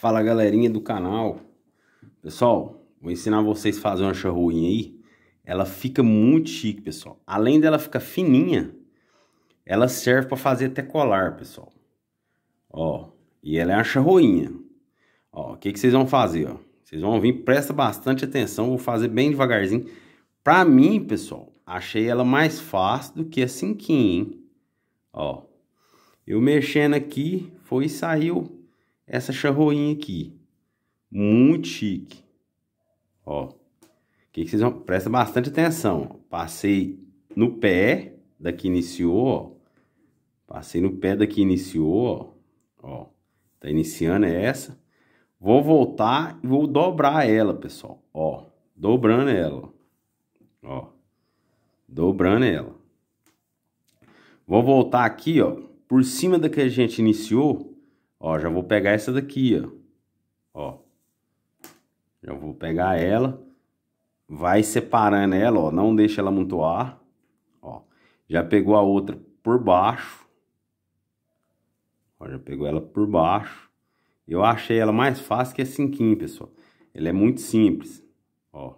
Fala galerinha do canal. Pessoal, vou ensinar vocês a fazer uma charruinha aí. Ela fica muito chique, pessoal. Além dela ficar fininha, ela serve para fazer até colar, pessoal. Ó, e ela é uma charruinha. Ó, o que, que vocês vão fazer, ó? Vocês vão vir, presta bastante atenção, vou fazer bem devagarzinho. Pra mim, pessoal, achei ela mais fácil do que a cinquinha, hein? Ó, eu mexendo aqui, foi e saiu essa charroinha aqui. Muito chique. Ó. Que, que vocês vão... Presta bastante atenção. Passei no pé, daqui iniciou, ó. Passei no pé, daqui iniciou, ó. Ó. Tá iniciando essa. Vou voltar e vou dobrar ela, pessoal. Ó. Dobrando ela. Ó. Dobrando ela. Vou voltar aqui, ó. Por cima da que a gente iniciou, Ó, já vou pegar essa daqui, ó. Ó. Já vou pegar ela. Vai separando ela, ó. Não deixa ela amontoar. Ó. Já pegou a outra por baixo. Ó, já pegou ela por baixo. Eu achei ela mais fácil que a cinquinha, pessoal. Ela é muito simples, ó.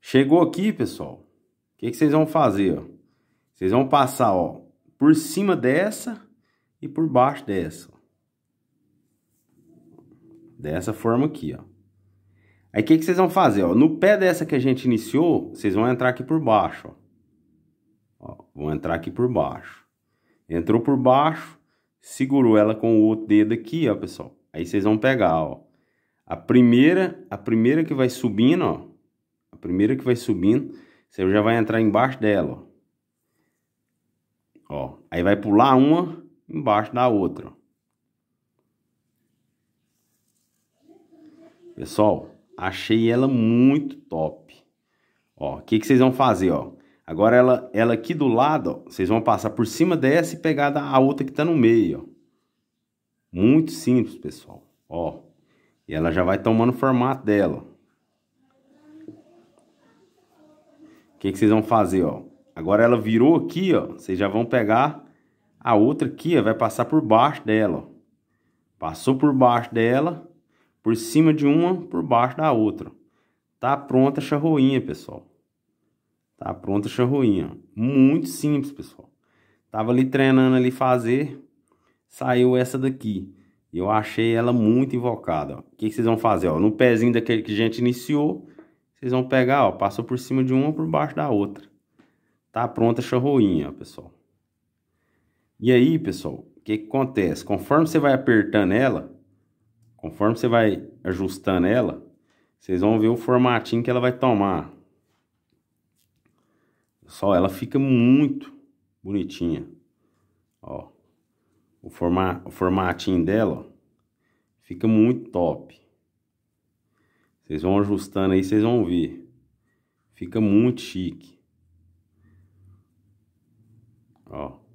Chegou aqui, pessoal. O que, que vocês vão fazer, ó? Vocês vão passar, ó, por cima dessa e por baixo dessa. Dessa forma aqui, ó. Aí o que, que vocês vão fazer, ó? No pé dessa que a gente iniciou, vocês vão entrar aqui por baixo, ó. ó vão entrar aqui por baixo. Entrou por baixo, segurou ela com o outro dedo aqui, ó, pessoal. Aí vocês vão pegar, ó. A primeira, a primeira que vai subindo, ó. A primeira que vai subindo, você já vai entrar embaixo dela, ó. ó aí vai pular uma, embaixo da outra. Pessoal, achei ela muito top. Ó, o que, que vocês vão fazer, ó? Agora ela, ela aqui do lado, ó, vocês vão passar por cima dessa e pegar a outra que tá no meio, ó. Muito simples, pessoal. Ó, e ela já vai tomando o formato dela. O que, que vocês vão fazer, ó? Agora ela virou aqui, ó. Vocês já vão pegar a outra aqui ó, vai passar por baixo dela. Ó. Passou por baixo dela, por cima de uma, por baixo da outra. Tá pronta a charroinha, pessoal. Tá pronta a charroinha. Muito simples, pessoal. Tava ali treinando ali fazer, saiu essa daqui. Eu achei ela muito invocada. Ó. O que, que vocês vão fazer? Ó? No pezinho daquele que a gente iniciou, vocês vão pegar, ó, passou por cima de uma, por baixo da outra. Tá pronta a charroinha, pessoal. E aí, pessoal, o que, que acontece? Conforme você vai apertando ela, conforme você vai ajustando ela, vocês vão ver o formatinho que ela vai tomar. Pessoal, ela fica muito bonitinha. Ó, o, forma, o formatinho dela ó, fica muito top. Vocês vão ajustando aí, vocês vão ver. Fica muito chique. Ó.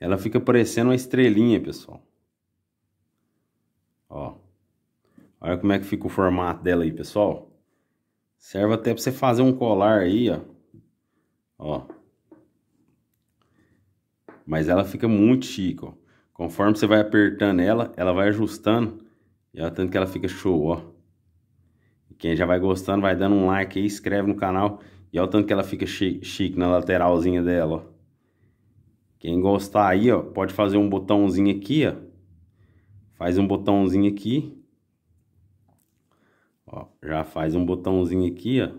Ela fica parecendo uma estrelinha, pessoal. Ó. Olha como é que fica o formato dela aí, pessoal. Serve até para você fazer um colar aí, ó. Ó. Mas ela fica muito chique, ó. Conforme você vai apertando ela, ela vai ajustando. E olha tanto que ela fica show, ó. quem já vai gostando, vai dando um like aí, inscreve no canal. E olha o tanto que ela fica chique, chique na lateralzinha dela, ó. Quem gostar aí, ó, pode fazer um botãozinho aqui, ó. Faz um botãozinho aqui. Ó, já faz um botãozinho aqui, ó.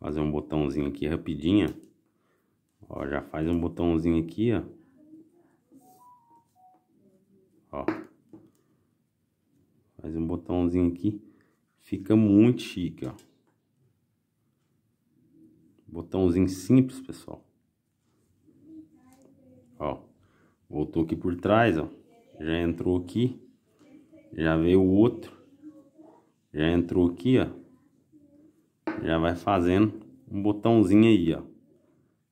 Fazer um botãozinho aqui rapidinho. Ó, já faz um botãozinho aqui, ó. Ó. Faz um botãozinho aqui. Fica muito chique, ó. Botãozinho simples, pessoal. Ó, voltou aqui por trás, ó. Já entrou aqui. Já veio o outro. Já entrou aqui, ó. Já vai fazendo um botãozinho aí, ó.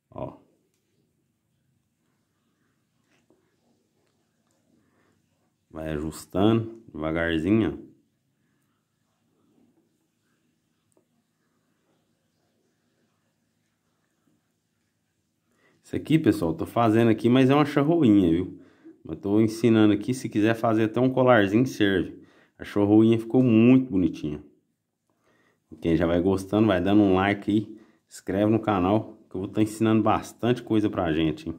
Ó. Vai ajustando devagarzinho, ó. Isso aqui, pessoal, tô fazendo aqui, mas é uma charroinha, viu? Mas tô ensinando aqui, se quiser fazer até um colarzinho, serve. A charroinha ficou muito bonitinha. Quem já vai gostando, vai dando um like aí, inscreve no canal, que eu vou estar tá ensinando bastante coisa pra gente, hein?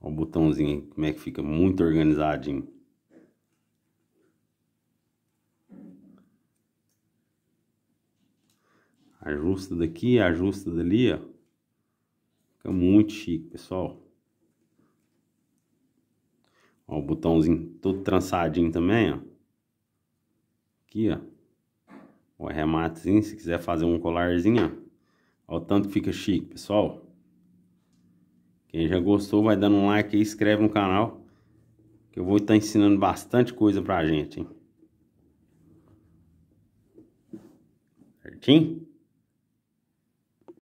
Olha o botãozinho, como é que fica muito organizadinho. Ajusta daqui, ajusta dali, ó. Fica muito chique, pessoal. Ó, o botãozinho todo trançadinho também, ó. Aqui, ó. O arrematezinho, se quiser fazer um colarzinho, ó. Olha o tanto que fica chique, pessoal. Quem já gostou, vai dando um like e inscreve no canal. Que eu vou estar tá ensinando bastante coisa pra gente, hein? Certinho?